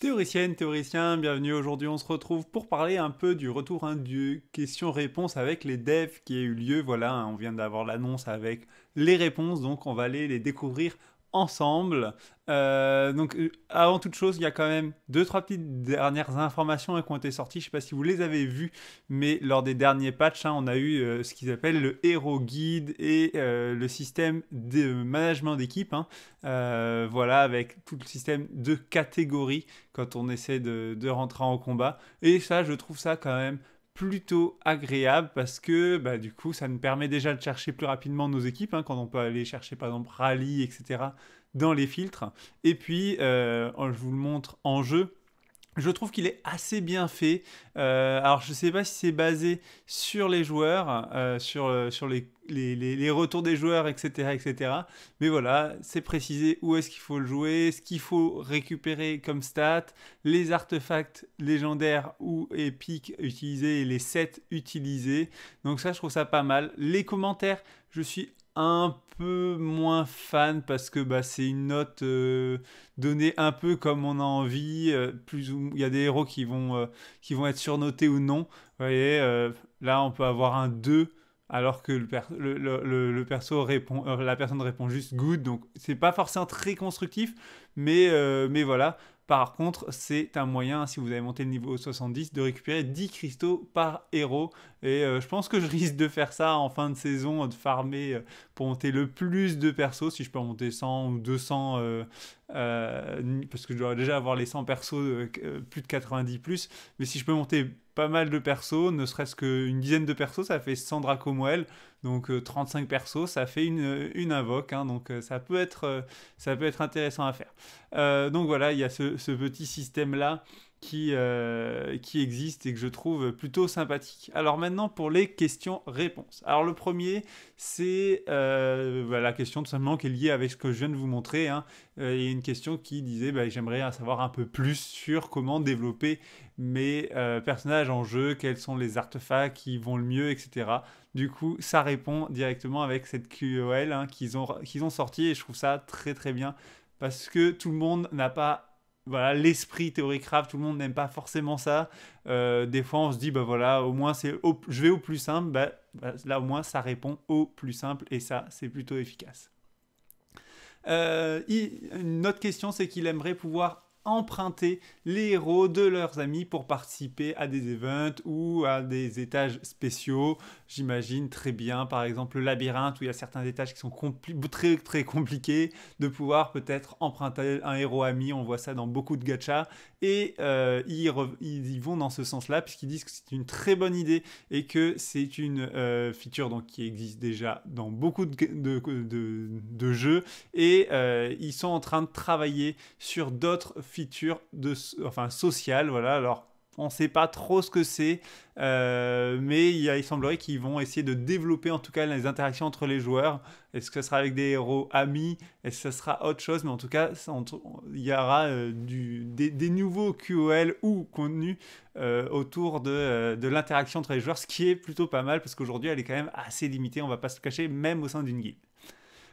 Théoricienne, théoricien, bienvenue. Aujourd'hui, on se retrouve pour parler un peu du retour hein, du question-réponse avec les devs qui a eu lieu. Voilà, hein, on vient d'avoir l'annonce avec les réponses, donc on va aller les découvrir ensemble. Euh, donc euh, avant toute chose, il y a quand même deux trois petites dernières informations hein, qui ont été sorties. Je ne sais pas si vous les avez vues, mais lors des derniers patchs, hein, on a eu euh, ce qu'ils appellent le héros guide et le système de management d'équipe. Hein. voilà, avec tout le système de catégories quand on essaie de rentrer en combat. Et ça, je trouve ça quand même plutôt agréable parce que bah, du coup ça nous permet déjà de chercher plus rapidement nos équipes hein, quand on peut aller chercher par exemple rallye etc dans les filtres et puis euh, je vous le montre en jeu je trouve qu'il est assez bien fait. Euh, alors, je ne sais pas si c'est basé sur les joueurs, euh, sur, euh, les, retours des joueurs, etc. etc. Mais voilà, c'est précisé où est-ce qu'il faut le jouer, ce qu'il faut récupérer comme stats, les artefacts légendaires ou épiques utilisés les sets utilisés. Donc ça, je trouve ça pas mal. Les commentaires, je suis un peu moins fan parce que bah, c'est une note euh, donnée un peu comme on a envie. Euh, plus ou... Il y a des héros qui vont, euh, qui vont être surnotés ou non. voyez, là, on peut avoir un 2 alors que le, perso répond, la personne répond juste good. Donc, c'est pas forcément très constructif, mais, mais voilà. Par contre, c'est un moyen, si vous avez monté le niveau 70, de récupérer 10 cristaux par héros. Et euh, je pense que je risque de faire ça en fin de saison, de farmer euh, pour monter le plus de persos, si je peux monter 100 ou 200, euh, parce que je dois déjà avoir les 100 persos, plus de 90 plus. Mais si je peux monter pas mal de persos, ne serait-ce qu'une dizaine de persos, ça fait 100 Moelle donc 35 persos, ça fait une, une invoque, hein. donc ça peut, être, ça peut être intéressant à faire. donc voilà, il y a ce petit système-là qui, euh, qui existe et que je trouve plutôt sympathique. Alors maintenant pour les questions-réponses. Alors le premier, c'est euh, bah, la question tout simplement qui est liée avec ce que je viens de vous montrer. Hein. Euh, il y a une question qui disait bah, j'aimerais savoir un peu plus sur comment développer mes euh, personnages en jeu, quels sont les artefacts qui vont le mieux, etc. Du coup, ça répond directement avec cette QOL e hein, qu'ils ont, qu'ils ont sorti et je trouve ça très très bien parce que tout le monde n'a pas voilà l'esprit craft, tout le monde n'aime pas forcément ça euh, des fois on se dit bah voilà au moins c'est je vais au plus simple bah, bah, là au moins ça répond au plus simple et ça c'est plutôt efficace euh, une autre question c'est qu'il aimerait pouvoir emprunter les héros de leurs amis pour participer à des events ou à des étages spéciaux. J'imagine très bien, par exemple, le labyrinthe où il y a certains étages qui sont très très compliqués, de pouvoir peut-être emprunter un héros ami. On voit ça dans beaucoup de gachas et euh, ils, y vont dans ce sens-là puisqu'ils disent que c'est une très bonne idée et que c'est une euh, feature donc qui existe déjà dans beaucoup de, de, jeux et euh, ils sont en train de travailler sur d'autres feature de, enfin, sociale. Voilà. Alors, on ne sait pas trop ce que c'est, euh, mais il, a, semblerait qu'ils vont essayer de développer en tout cas les interactions entre les joueurs. Est-ce que ce sera avec des héros amis Est-ce que ce sera autre chose Mais en tout cas, il y aura euh, du, des, nouveaux QOL ou contenus euh, autour de, l'interaction entre les joueurs, ce qui est plutôt pas mal parce qu'aujourd'hui elle est quand même assez limitée, on ne va pas se cacher, même au sein d'une guilde.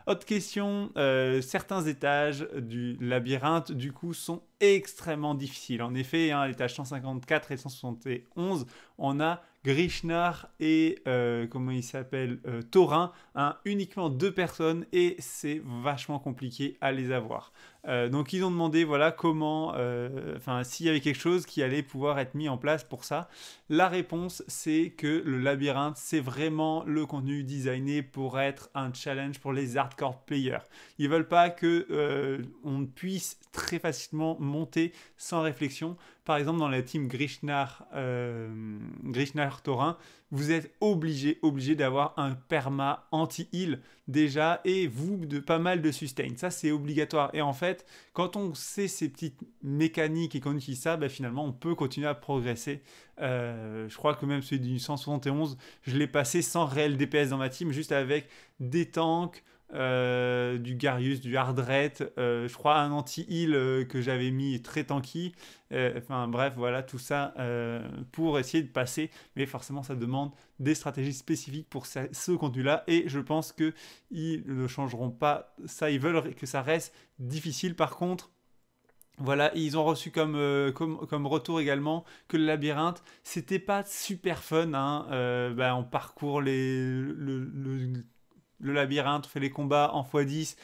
Autre question, euh, certains étages du labyrinthe, du coup, sont extrêmement difficiles. En effet, hein, l'étage 154 et 171, on a Grishnar et euh, comment il s'appelle euh, Taurin, hein, uniquement deux personnes et c'est vachement compliqué à les avoir. Euh, donc ils ont demandé voilà comment, enfin s'il y avait quelque chose qui allait pouvoir être mis en place pour ça. La réponse c'est que le labyrinthe c'est vraiment le contenu designé pour être un challenge pour les hardcore players. Ils veulent pas que on puisse très facilement monter sans réflexion. Par exemple dans la team Grishnar, Grishnar vous êtes obligé, obligé d'avoir un perma anti-heal déjà et vous de pas mal de sustain. Ça, c'est obligatoire. Et en fait, quand on sait ces petites mécaniques et qu'on utilise ça, ben, finalement, on peut continuer à progresser. Euh, je crois que même celui du 171, je l'ai passé sans réel DPS dans ma team, juste avec des tanks. Euh, du Garius, du Hardret, euh, je crois un anti-heal euh, que j'avais mis très tanky. Enfin bref, voilà tout ça pour essayer de passer. Mais forcément, ça demande des stratégies spécifiques pour ce, contenu-là. Et je pense qu'ils ne changeront pas ça. Ils veulent que ça reste difficile. Par contre, voilà, ils ont reçu comme, euh, comme, comme, retour également que le labyrinthe, c'était pas super fun. Hein. Euh, ben, on parcourt les, le, labyrinthe, on fait les combats en x10.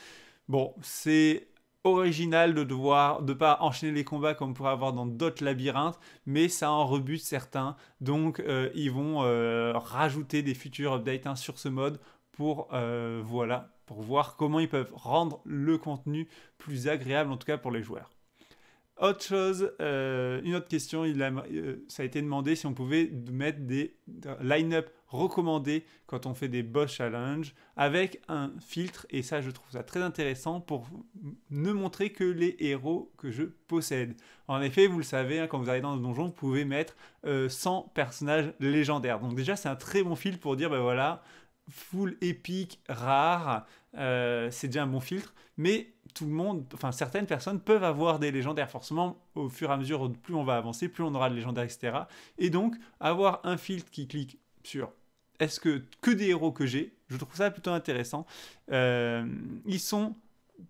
Bon, c'est original de devoir de pas enchaîner les combats comme on pourrait avoir dans d'autres labyrinthes, mais ça en rebute certains. Donc euh, ils vont euh, rajouter des futurs updates hein, sur ce mode pour euh, voilà pour voir comment ils peuvent rendre le contenu plus agréable en tout cas pour les joueurs. Autre chose, une autre question, il ça a été demandé si on pouvait mettre des line-up recommandé quand on fait des boss challenge avec un filtre et ça je trouve ça très intéressant pour ne montrer que les héros que je possède. En effet, vous le savez, hein, quand vous allez dans le donjon, vous pouvez mettre 100 euh, personnages légendaires. Donc déjà c'est un très bon filtre pour dire ben voilà, full épique, rare, euh, c'est déjà un bon filtre, mais tout le monde, enfin certaines personnes peuvent avoir des légendaires. Forcément, au fur et à mesure, plus on va avancer, plus on aura de légendaires, etc. Et donc, avoir un filtre qui clique sur est-ce que que des héros que j'ai Je trouve ça plutôt intéressant. Euh, ils sont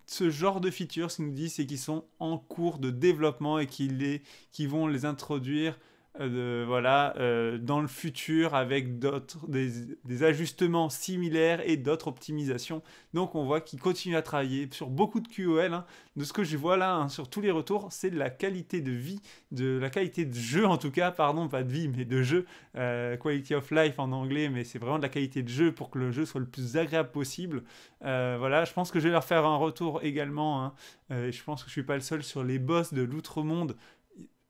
ce genre de features, ce qu'ils nous disent, c'est qu'ils sont en cours de développement et qu'ils vont les introduire voilà, euh, dans le futur avec d'autres, des, ajustements similaires et d'autres optimisations. Donc on voit qu'ils continuent à travailler sur beaucoup de QOL. Hein. De ce que je vois là, hein, sur tous les retours, c'est de la qualité de vie, de la qualité de jeu en tout cas, pardon, pas de vie, mais de jeu, euh, quality of life en anglais, mais c'est vraiment de la qualité de jeu pour que le jeu soit le plus agréable possible. Euh, voilà, je pense que je vais leur faire un retour également. Hein. je pense que je suis pas le seul sur les boss de l'outre-monde.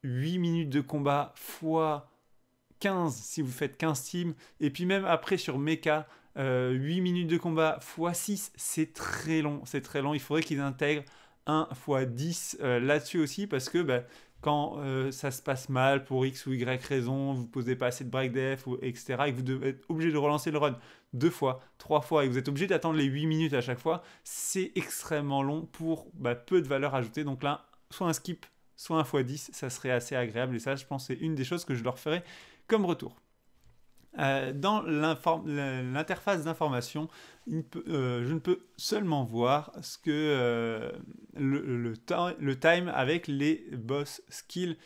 8 minutes de combat x 15 si vous faites 15 teams. Et puis même après sur Mecha, 8 euh, minutes de combat x 6, c'est très long. C'est très long. Il faudrait qu'ils intègrent 1 x 10 là-dessus aussi parce que bah, quand euh, ça se passe mal pour X ou Y raison, vous posez pas assez de break def, ou, etc. et que vous devez être obligé de relancer le run deux fois, trois fois, et vous êtes obligé d'attendre les 8 minutes à chaque fois, c'est extrêmement long pour bah, peu de valeur ajoutée. Donc là, soit un skip soit 1 x 10, ça serait assez agréable. Et ça, je pense, c'est une des choses que je leur ferai comme retour. Euh, dans l'interface d'information, euh, je ne peux seulement voir ce que euh, le, time avec les boss skills.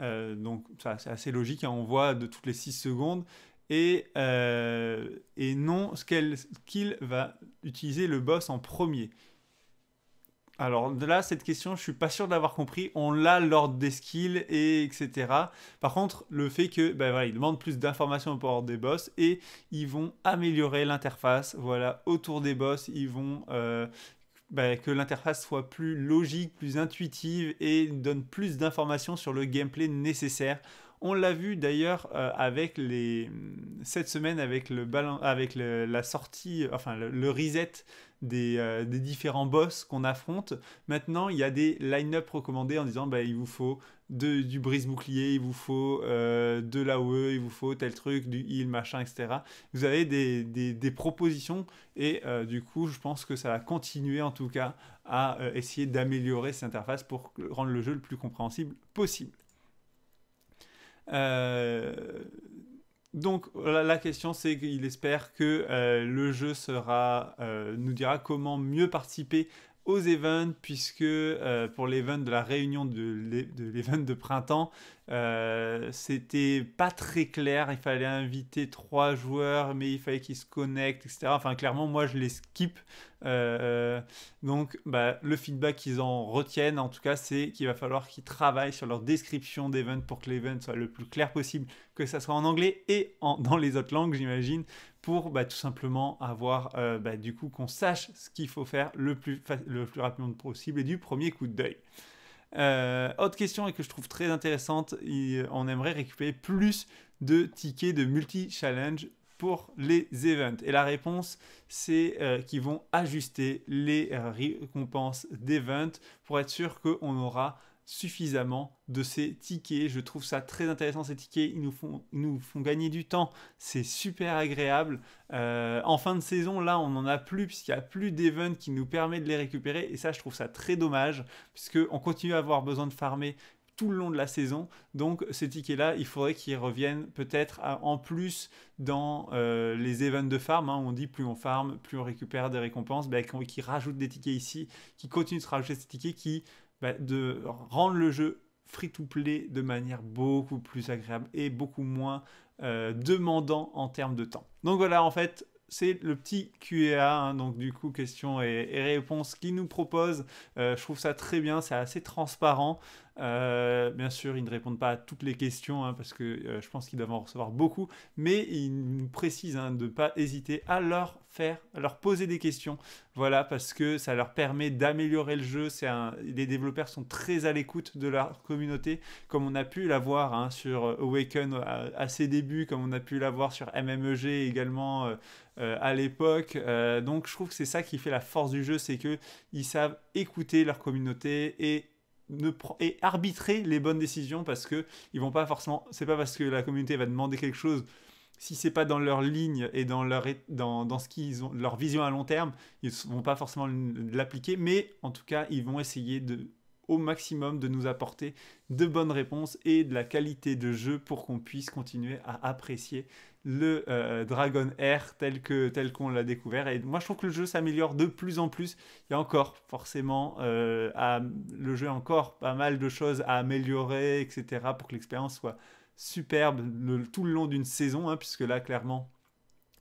donc ça c'est assez logique, hein. on voit de toutes les 6 secondes. Et, et non quel skill va utiliser le boss en premier. Alors là, cette question, je suis pas sûr de l'avoir compris. On l'a lors des skills et etc. Par contre, le fait que, ben voilà, demandent plus d'informations au port des boss et ils vont améliorer l'interface. Voilà, autour des boss, ils vont euh, ben, que l'interface soit plus logique, plus intuitive et donne plus d'informations sur le gameplay nécessaire on l'a vu d'ailleurs euh, avec les mm, cette semaine avec le avec la sortie, enfin le, reset euh, des, différents boss qu'on affronte. Maintenant, il y a des line-up recommandés en disant bah, il vous faut du brise-bouclier, il vous faut euh, de l'AOE, il vous faut tel truc, du heal, machin, etc. Vous avez des, propositions et du coup, je pense que ça va continuer en tout cas à essayer d'améliorer cette interface pour rendre le jeu le plus compréhensible possible. Euh, donc la, question c'est qu'il espère que euh, le jeu sera, euh, nous dira comment mieux participer aux events, puisque euh, pour l'event de la réunion de l'event de printemps, euh, c'était pas très clair. Il fallait inviter trois joueurs, mais il fallait qu'ils se connectent, etc. Enfin, clairement, moi, je les skip. Euh, euh, donc, bah, le feedback qu'ils en retiennent, en tout cas, c'est qu'il va falloir qu'ils travaillent sur leur description d'event pour que l'event soit le plus clair possible, que ça soit en anglais et en, dans les autres langues, j'imagine, pour bah, tout simplement avoir euh, bah, du coup qu'on sache ce qu'il faut faire le plus, le plus rapidement possible et du premier coup d'œil. Euh, autre question et que je trouve très intéressante, euh, on aimerait récupérer plus de tickets de multi-challenge pour les events. Et la réponse, c'est qu'ils vont ajuster les récompenses d'events pour être sûr qu'on aura suffisamment de ces tickets. Je trouve ça très intéressant, ces tickets. Ils nous font, nous font gagner du temps. C'est super agréable. Euh, en fin de saison, là, on n'en a plus puisqu'il n'y a plus d'event qui nous permet de les récupérer. Et ça, je trouve ça très dommage puisqu'on continue à avoir besoin de farmer tout le long de la saison. Donc ces tickets-là, il faudrait qu'ils reviennent peut-être en plus dans euh, les events de farm. Hein. on dit plus on farm, plus on récupère des récompenses. Ben, qui rajoutent des tickets ici, qui continuent de rajouter ces tickets qui bah, de rendre le jeu free-to-play de manière beaucoup plus agréable et beaucoup moins euh, demandant en termes de temps. Donc voilà, en fait, c'est le petit QA, hein, donc du coup questions et, réponses qui nous propose. Euh, je trouve ça très bien, c'est assez transparent. Euh, bien sûr, ils ne répondent pas à toutes les questions hein, parce que je pense qu'ils doivent en recevoir beaucoup, mais ils nous précisent hein, de ne pas hésiter à leur faire, leur poser des questions. Voilà, parce que ça leur permet d'améliorer le jeu. C'est les développeurs sont très à l'écoute de leur communauté, comme on a pu l'avoir hein, sur euh, Awaken euh, à, ses débuts, comme on a pu l'avoir sur MMEG également euh, à l'époque. donc je trouve que c'est ça qui fait la force du jeu, c'est que ils savent écouter leur communauté et ne et arbitrer les bonnes décisions parce que ils vont pas forcément c'est pas parce que la communauté va demander quelque chose si c'est pas dans leur ligne et dans leur dans, dans ce qu'ils ont leur vision à long terme, ils vont pas forcément l'appliquer, mais en tout cas, ils vont essayer de au maximum de nous apporter de bonnes réponses et de la qualité de jeu pour qu'on puisse continuer à apprécier le euh, Dragon Air tel que tel qu'on l'a découvert. Et moi, je trouve que le jeu s'améliore de plus en plus. Il y a encore forcément euh, le jeu a encore pas mal de choses à améliorer, etc. pour que l'expérience soit superbe tout le long d'une saison, hein, puisque là, clairement,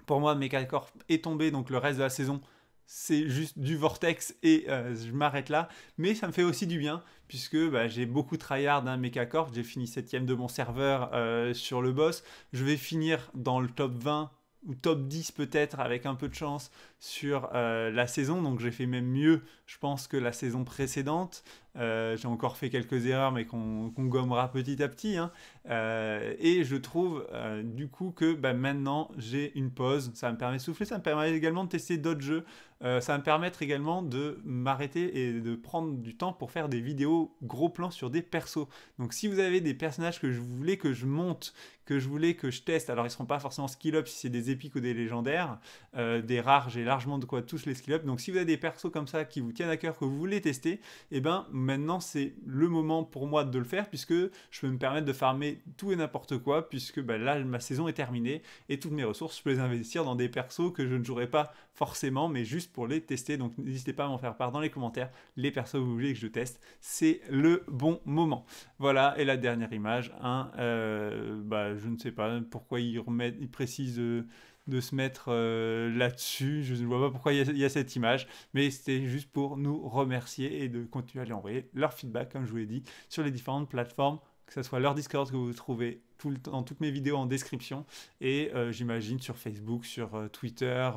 pour moi, Mechacorp est tombé, donc le reste de la saison, c'est juste du vortex et euh, je m'arrête là. Mais ça me fait aussi du bien, puisque bah, j'ai beaucoup tryhard un hein, Mechacorp, j'ai fini 7ème de mon serveur euh, sur le boss, je vais finir dans le top 20 ou top 10 peut-être avec un peu de chance sur euh, la saison, donc j'ai fait même mieux je pense que la saison précédente, euh, j'ai encore fait quelques erreurs, mais qu'on gommera petit à petit. Hein, euh, et je trouve euh, du coup que bah, maintenant j'ai une pause. Ça me permet de souffler, ça me permet également de tester d'autres jeux. ça va me permettre également de m'arrêter et de prendre du temps pour faire des vidéos gros plans sur des persos. Donc si vous avez des personnages que je voulais que je monte, que je voulais que je teste, alors ils ne seront pas forcément skill up si c'est des épiques ou des légendaires, des rares, j'ai largement de quoi tous les skill up. Donc si vous avez des persos comme ça qui vous à coeur que vous voulez tester, et eh ben maintenant c'est le moment pour moi de le faire puisque je peux me permettre de farmer tout et n'importe quoi puisque bah, là ma saison est terminée et toutes mes ressources je peux les investir dans des persos que je ne jouerai pas forcément mais juste pour les tester. Donc n'hésitez pas à m'en faire part dans les commentaires les persos que vous voulez que je teste, c'est le bon moment. Voilà et la dernière image, un hein, euh, bah, je ne sais pas pourquoi ils remettent, ils précisent. Euh, de se mettre euh, là-dessus. Je ne vois pas pourquoi il y, a cette image, mais c'était juste pour nous remercier et de continuer à les envoyer leur feedback, comme je vous l'ai dit, sur les différentes plateformes, que ce soit leur Discord que vous trouvez tout le, dans toutes mes vidéos en description, et euh, j'imagine sur Facebook, sur euh, Twitter,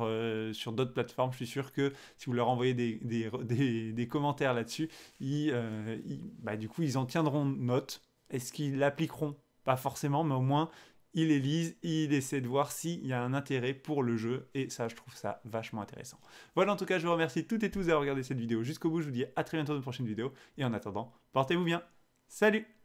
sur d'autres plateformes. Je suis sûr que si vous leur envoyez des, des, des, commentaires là-dessus, bah, du coup, ils en tiendront note. Est-ce qu'ils l'appliqueront Pas forcément, mais au moins, il les il essaie de voir s'il y a un intérêt pour le jeu, et ça, je trouve ça vachement intéressant. Voilà, en tout cas, je vous remercie toutes et tous d'avoir regardé cette vidéo jusqu'au bout, je vous dis à très bientôt dans une prochaine vidéo, et en attendant, portez-vous bien, salut